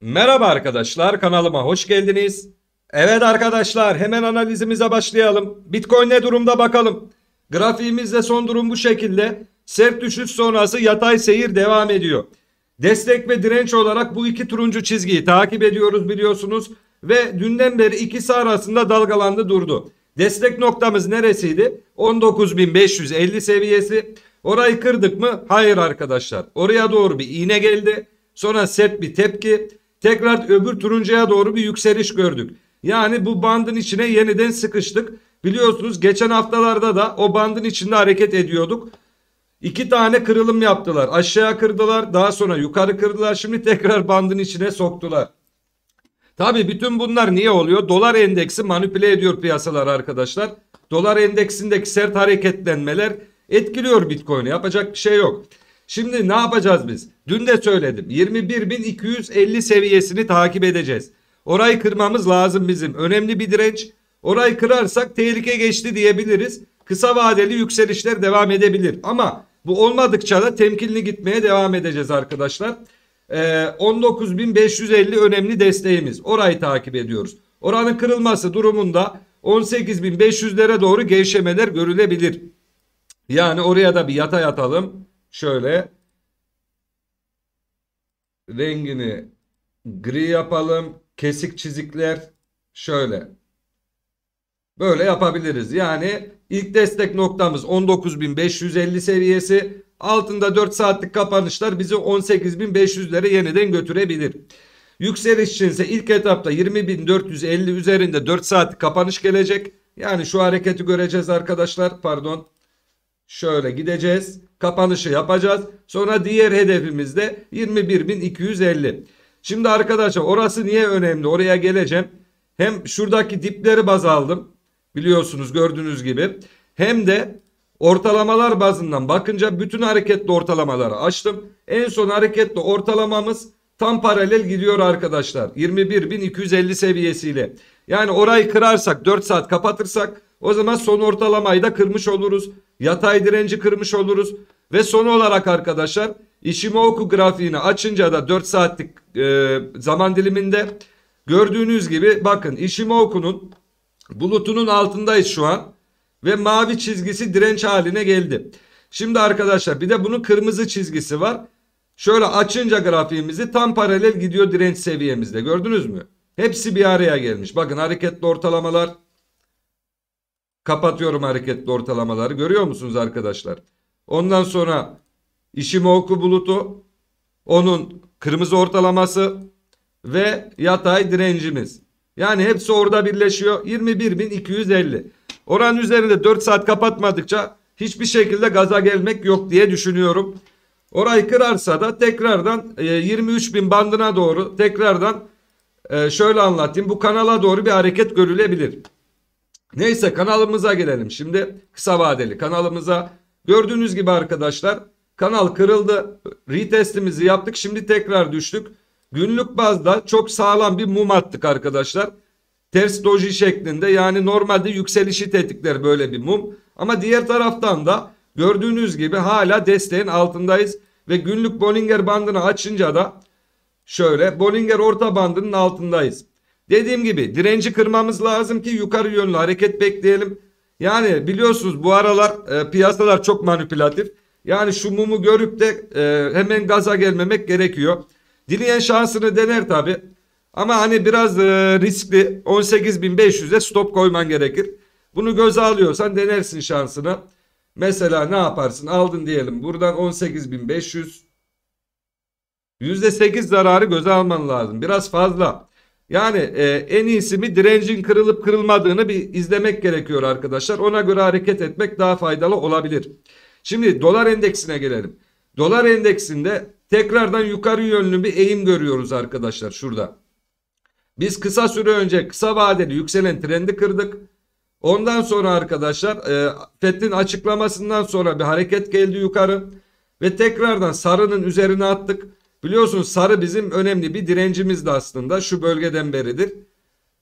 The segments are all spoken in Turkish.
Merhaba arkadaşlar kanalıma hoş geldiniz. Evet arkadaşlar hemen analizimize başlayalım. Bitcoin ne durumda bakalım. Grafiğimizde son durum bu şekilde. Sert düşüş sonrası yatay seyir devam ediyor. Destek ve direnç olarak bu iki turuncu çizgiyi takip ediyoruz biliyorsunuz. Ve dünden beri ikisi arasında dalgalandı durdu. Destek noktamız neresiydi? 19.550 seviyesi. Orayı kırdık mı? Hayır arkadaşlar. Oraya doğru bir iğne geldi. Sonra sert bir tepki. Tekrar öbür turuncuya doğru bir yükseliş gördük. Yani bu bandın içine yeniden sıkıştık. Biliyorsunuz geçen haftalarda da o bandın içinde hareket ediyorduk. İki tane kırılım yaptılar. Aşağıya kırdılar daha sonra yukarı kırdılar. Şimdi tekrar bandın içine soktular. Tabi bütün bunlar niye oluyor? Dolar endeksi manipüle ediyor piyasalar arkadaşlar. Dolar endeksindeki sert hareketlenmeler etkiliyor Bitcoin'i yapacak bir şey yok. Şimdi ne yapacağız biz? Dün de söyledim 21.250 seviyesini takip edeceğiz. Orayı kırmamız lazım bizim. Önemli bir direnç. Orayı kırarsak tehlike geçti diyebiliriz. Kısa vadeli yükselişler devam edebilir. Ama bu olmadıkça da temkinli gitmeye devam edeceğiz arkadaşlar. Ee, 19.550 önemli desteğimiz. Orayı takip ediyoruz. Oranın kırılması durumunda 18.500'lere doğru gevşemeler görülebilir. Yani oraya da bir yata yatalım şöyle rengini gri yapalım. Kesik çizikler şöyle. Böyle yapabiliriz. Yani ilk destek noktamız 19.550 seviyesi. Altında 4 saatlik kapanışlar bizi 18.500'lere yeniden götürebilir. Yükseliş için ise ilk etapta 20.450 üzerinde 4 saatlik kapanış gelecek. Yani şu hareketi göreceğiz arkadaşlar. Pardon. Şöyle gideceğiz. Kapanışı yapacağız. Sonra diğer hedefimiz de 21.250. Şimdi arkadaşlar orası niye önemli? Oraya geleceğim. Hem şuradaki dipleri baz aldım. Biliyorsunuz gördüğünüz gibi. Hem de ortalamalar bazından bakınca bütün hareketli ortalamaları açtım. En son hareketli ortalamamız tam paralel gidiyor arkadaşlar. 21.250 seviyesiyle. Yani orayı kırarsak 4 saat kapatırsak o zaman son ortalamayı da kırmış oluruz. Yatay direnci kırmış oluruz. Ve son olarak arkadaşlar Ishimoku grafiğini açınca da 4 saatlik e, zaman diliminde gördüğünüz gibi bakın Ishimoku'nun bulutunun altındayız şu an. Ve mavi çizgisi direnç haline geldi. Şimdi arkadaşlar bir de bunun kırmızı çizgisi var. Şöyle açınca grafiğimizi tam paralel gidiyor direnç seviyemizde gördünüz mü? Hepsi bir araya gelmiş. Bakın hareketli ortalamalar Kapatıyorum hareketli ortalamaları. Görüyor musunuz arkadaşlar? Ondan sonra Ishimoku bulutu. Onun kırmızı ortalaması ve yatay direncimiz. Yani hepsi orada birleşiyor. 21.250. Oranın üzerinde 4 saat kapatmadıkça hiçbir şekilde gaza gelmek yok diye düşünüyorum. Orayı kırarsa da tekrardan 23.000 e, bandına doğru tekrardan e, şöyle anlatayım. Bu kanala doğru bir hareket görülebilir. Neyse kanalımıza gelelim. Şimdi kısa vadeli kanalımıza. Gördüğünüz gibi arkadaşlar kanal kırıldı. Retestimizi yaptık. Şimdi tekrar düştük. Günlük bazda çok sağlam bir mum attık arkadaşlar. Ters doji şeklinde yani normalde yükselişi tetikler böyle bir mum. Ama diğer taraftan da gördüğünüz gibi hala desteğin altındayız. Ve günlük Bollinger bandını açınca da şöyle Bollinger orta bandının altındayız. Dediğim gibi direnci kırmamız lazım ki yukarı yönlü hareket bekleyelim. Yani biliyorsunuz bu aralar e, piyasalar çok manipülatif. Yani şu mumu görüp de e, hemen gaza gelmemek gerekiyor. Dileyen şansını dener tabi. Ama hani biraz e, riskli 18.500'e stop koyman gerekir. Bunu göze alıyorsan denersin şansını. Mesela ne yaparsın aldın diyelim buradan 18.500 %8 zararı göze alman lazım. Biraz fazla. Yani e, en iyisi mi direncin kırılıp kırılmadığını bir izlemek gerekiyor arkadaşlar. Ona göre hareket etmek daha faydalı olabilir. Şimdi dolar endeksine gelelim. Dolar endeksinde tekrardan yukarı yönlü bir eğim görüyoruz arkadaşlar şurada. Biz kısa süre önce kısa vadeli yükselen trendi kırdık. Ondan sonra arkadaşlar e, FED'in açıklamasından sonra bir hareket geldi yukarı. Ve tekrardan sarının üzerine attık. Biliyorsunuz sarı bizim önemli bir direncimizdi aslında. Şu bölgeden beridir.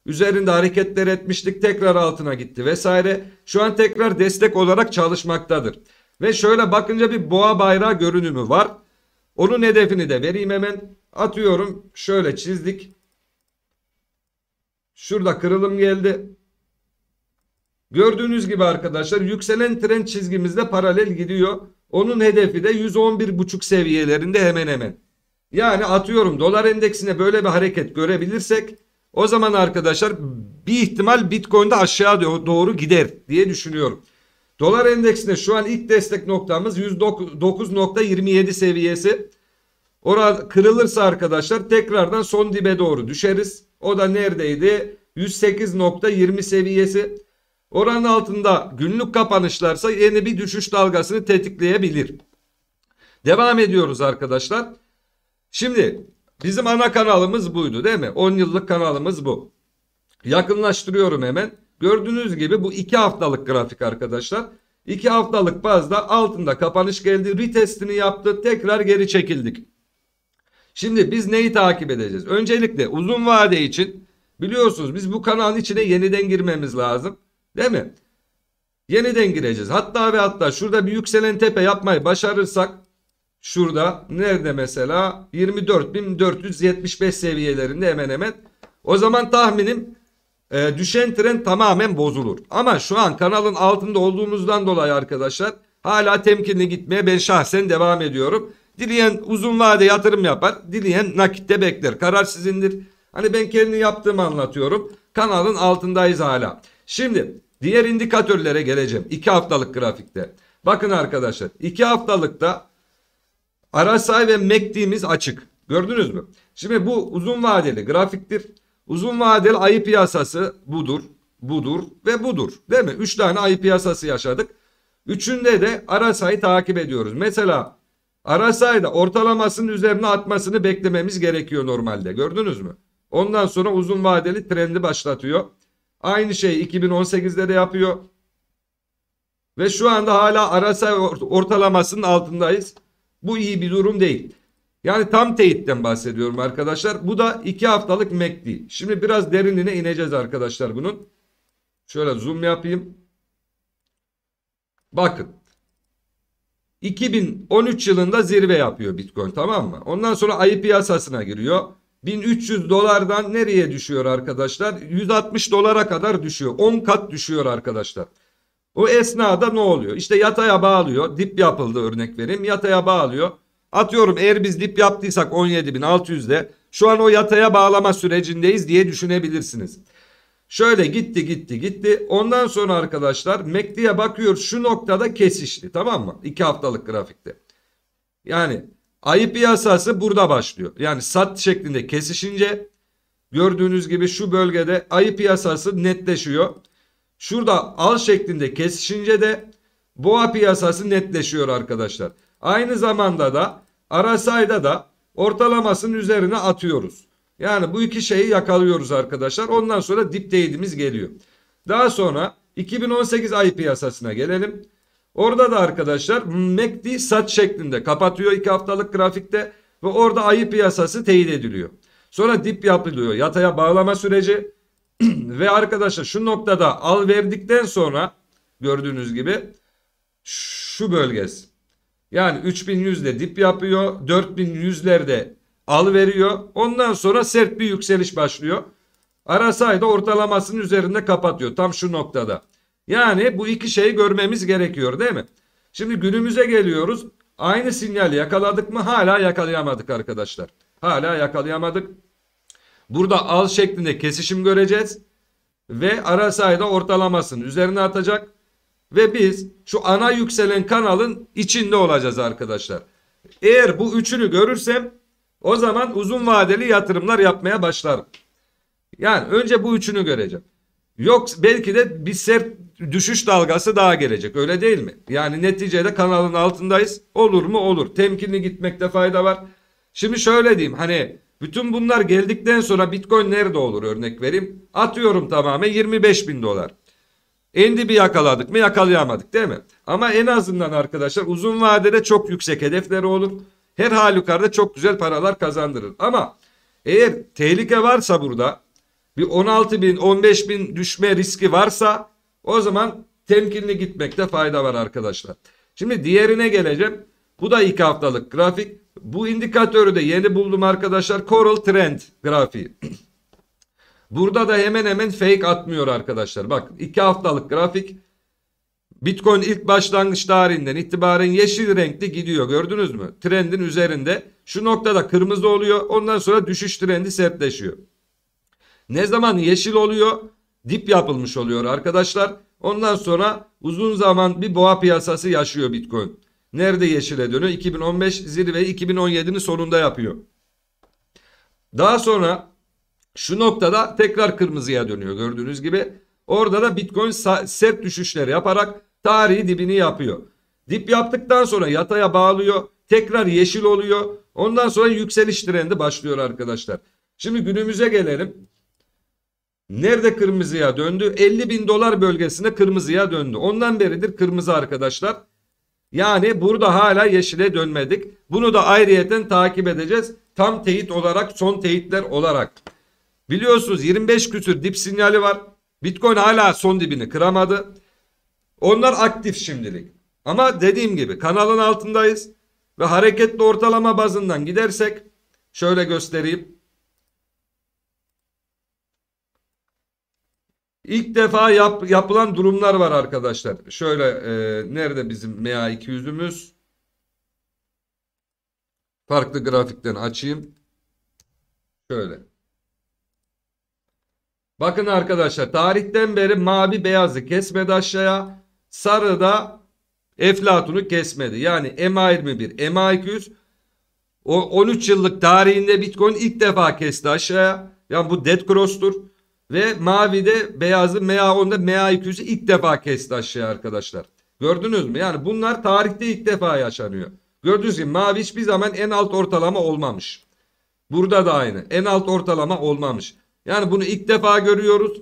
Üzerinde hareketler etmiştik tekrar altına gitti vesaire. Şu an tekrar destek olarak çalışmaktadır. Ve şöyle bakınca bir boğa bayrağı görünümü var. Onun hedefini de vereyim hemen. Atıyorum şöyle çizdik. Şurada kırılım geldi. Gördüğünüz gibi arkadaşlar yükselen trend çizgimizde paralel gidiyor. Onun hedefi de 111.5 seviyelerinde hemen hemen. Yani atıyorum dolar endeksine böyle bir hareket görebilirsek o zaman arkadaşlar bir ihtimal Bitcoin de aşağı doğru gider diye düşünüyorum. Dolar endeksinde şu an ilk destek noktamız 109.27 seviyesi. Orada kırılırsa arkadaşlar tekrardan son dibe doğru düşeriz. O da neredeydi? 108.20 seviyesi. Oranın altında günlük kapanışlarsa yeni bir düşüş dalgasını tetikleyebilir. Devam ediyoruz arkadaşlar. Şimdi bizim ana kanalımız buydu değil mi? 10 yıllık kanalımız bu. Yakınlaştırıyorum hemen. Gördüğünüz gibi bu 2 haftalık grafik arkadaşlar. 2 haftalık bazda altında kapanış geldi. Retestini yaptı. Tekrar geri çekildik. Şimdi biz neyi takip edeceğiz? Öncelikle uzun vade için biliyorsunuz biz bu kanalın içine yeniden girmemiz lazım. Değil mi? Yeniden gireceğiz. Hatta ve hatta şurada bir yükselen tepe yapmayı başarırsak Şurada nerede mesela 24.475 seviyelerinde hemen hemen. O zaman tahminim e, düşen trend tamamen bozulur. Ama şu an kanalın altında olduğumuzdan dolayı arkadaşlar hala temkinli gitmeye ben şahsen devam ediyorum. Dileyen uzun vade yatırım yapar. Dileyen nakitte bekler. Karar sizindir. Hani ben kendi yaptığımı anlatıyorum. Kanalın altındayız hala. Şimdi diğer indikatörlere geleceğim. 2 haftalık grafikte. Bakın arkadaşlar 2 haftalıkta Arasay ve mektiğimiz açık. Gördünüz mü? Şimdi bu uzun vadeli grafiktir. Uzun vadeli ayı piyasası budur, budur ve budur. Değil mi? 3 tane ayı piyasası yaşadık. Üçünde de RSI'yi takip ediyoruz. Mesela RSI'da ortalamasının üzerine atmasını beklememiz gerekiyor normalde. Gördünüz mü? Ondan sonra uzun vadeli trendi başlatıyor. Aynı şeyi 2018'de de yapıyor. Ve şu anda hala Arasay ortalamasının altındayız. Bu iyi bir durum değil. Yani tam teyitten bahsediyorum arkadaşlar. Bu da 2 haftalık MACD. Şimdi biraz derinine ineceğiz arkadaşlar bunun. Şöyle zoom yapayım. Bakın. 2013 yılında zirve yapıyor Bitcoin tamam mı? Ondan sonra ayı piyasasına giriyor. 1300 dolardan nereye düşüyor arkadaşlar? 160 dolara kadar düşüyor. 10 kat düşüyor arkadaşlar. O esnada ne oluyor? İşte yataya bağlıyor. Dip yapıldı örnek vereyim. Yataya bağlıyor. Atıyorum eğer biz dip yaptıysak 17.600'de şu an o yataya bağlama sürecindeyiz diye düşünebilirsiniz. Şöyle gitti gitti gitti. Ondan sonra arkadaşlar MACD'ye bakıyor, şu noktada kesişti tamam mı? 2 haftalık grafikte. Yani ayı piyasası burada başlıyor. Yani sat şeklinde kesişince gördüğünüz gibi şu bölgede ayı piyasası netleşiyor. Şurada al şeklinde kesişince de boğa piyasası netleşiyor arkadaşlar. Aynı zamanda da Arasay'da da ortalamasının üzerine atıyoruz. Yani bu iki şeyi yakalıyoruz arkadaşlar. Ondan sonra dip değidimiz geliyor. Daha sonra 2018 ay piyasasına gelelim. Orada da arkadaşlar MACD e sat şeklinde kapatıyor 2 haftalık grafikte ve orada ayı piyasası teyit ediliyor. Sonra dip yapılıyor. Yataya bağlama süreci Ve arkadaşlar şu noktada al verdikten sonra gördüğünüz gibi şu bölgesi. Yani 3100'de dip yapıyor. 4100'lerde al veriyor. Ondan sonra sert bir yükseliş başlıyor. Arasay da ortalamasının üzerinde kapatıyor. Tam şu noktada. Yani bu iki şeyi görmemiz gerekiyor değil mi? Şimdi günümüze geliyoruz. Aynı sinyali yakaladık mı? Hala yakalayamadık arkadaşlar. Hala yakalayamadık. Burada al şeklinde kesişim göreceğiz. Ve ara sayıda ortalamasını üzerine atacak. Ve biz şu ana yükselen kanalın içinde olacağız arkadaşlar. Eğer bu üçünü görürsem o zaman uzun vadeli yatırımlar yapmaya başlarım. Yani önce bu üçünü göreceğim. Yok belki de bir sert düşüş dalgası daha gelecek öyle değil mi? Yani neticede kanalın altındayız. Olur mu? Olur. Temkinli gitmekte fayda var. Şimdi şöyle diyeyim hani bütün bunlar geldikten sonra bitcoin nerede olur örnek vereyim. Atıyorum tamamen 25 bin dolar. Endi bir yakaladık mı yakalayamadık değil mi? Ama en azından arkadaşlar uzun vadede çok yüksek hedefleri olur. Her halükarda çok güzel paralar kazandırır. Ama eğer tehlike varsa burada bir 16 bin 15 bin düşme riski varsa o zaman temkinli gitmekte fayda var arkadaşlar. Şimdi diğerine geleceğim. Bu da iki haftalık grafik. Bu indikatörü de yeni buldum arkadaşlar. Coral Trend grafiği. Burada da hemen hemen fake atmıyor arkadaşlar. Bak 2 haftalık grafik. Bitcoin ilk başlangıç tarihinden itibaren yeşil renkli gidiyor gördünüz mü? Trendin üzerinde. Şu noktada kırmızı oluyor ondan sonra düşüş trendi sertleşiyor. Ne zaman yeşil oluyor? Dip yapılmış oluyor arkadaşlar. Ondan sonra uzun zaman bir boğa piyasası yaşıyor Bitcoin. Nerede yeşile dönüyor? 2015 zirve, 2017'nin sonunda yapıyor. Daha sonra şu noktada tekrar kırmızıya dönüyor gördüğünüz gibi. Orada da Bitcoin sert düşüşleri yaparak tarihi dibini yapıyor. Dip yaptıktan sonra yataya bağlıyor. Tekrar yeşil oluyor. Ondan sonra yükseliş trendi başlıyor arkadaşlar. Şimdi günümüze gelelim. Nerede kırmızıya döndü? 50 bin dolar bölgesinde kırmızıya döndü. Ondan beridir kırmızı arkadaşlar. Yani burada hala yeşile dönmedik. Bunu da ayrıyeten takip edeceğiz. Tam teyit olarak son teyitler olarak. Biliyorsunuz 25 küsür dip sinyali var. Bitcoin hala son dibini kıramadı. Onlar aktif şimdilik. Ama dediğim gibi kanalın altındayız. Ve hareketli ortalama bazından gidersek şöyle göstereyim. İlk defa yap, yapılan durumlar var arkadaşlar. Şöyle e, nerede bizim MA200'ümüz? Farklı grafikten açayım. Şöyle. Bakın arkadaşlar tarihten beri mavi beyazı kesmedi aşağıya. Sarı da Eflatun'u kesmedi. Yani MA21, MA200 o 13 yıllık tarihinde Bitcoin ilk defa kesti aşağıya. Yani bu dead cross'tur. Ve mavide beyazı MA10'da MA200'ü ilk defa kesti aşağıya arkadaşlar. Gördünüz mü? Yani bunlar tarihte ilk defa yaşanıyor. Gördüğünüz gibi mavi hiçbir zaman en alt ortalama olmamış. Burada da aynı. En alt ortalama olmamış. Yani bunu ilk defa görüyoruz.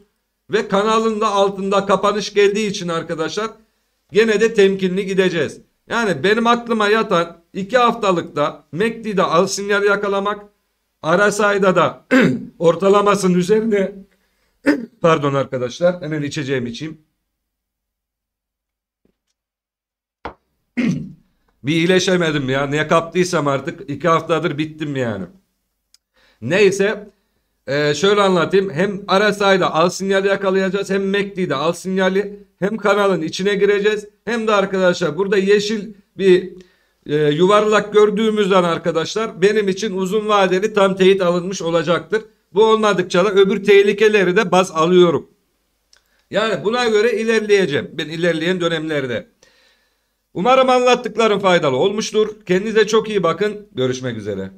Ve kanalın da altında kapanış geldiği için arkadaşlar gene de temkinli gideceğiz. Yani benim aklıma yatan 2 haftalıkta MACD'de al sinyal yakalamak. Arasay'da da ortalamasının üzerine Pardon arkadaşlar. Hemen içeceğim içeyim. bir iyileşemedim ya. Ne kaptıysam artık. iki haftadır bittim yani. Neyse. Ee, şöyle anlatayım. Hem RSI'da al sinyali yakalayacağız. Hem MACD'de al sinyali. Hem kanalın içine gireceğiz. Hem de arkadaşlar burada yeşil bir e, yuvarlak gördüğümüzden arkadaşlar benim için uzun vadeli tam teyit alınmış olacaktır. Bu olmadıkça da öbür tehlikeleri de baz alıyorum. Yani buna göre ilerleyeceğim. Ben ilerleyen dönemlerde. Umarım anlattıklarım faydalı olmuştur. Kendinize çok iyi bakın. Görüşmek üzere.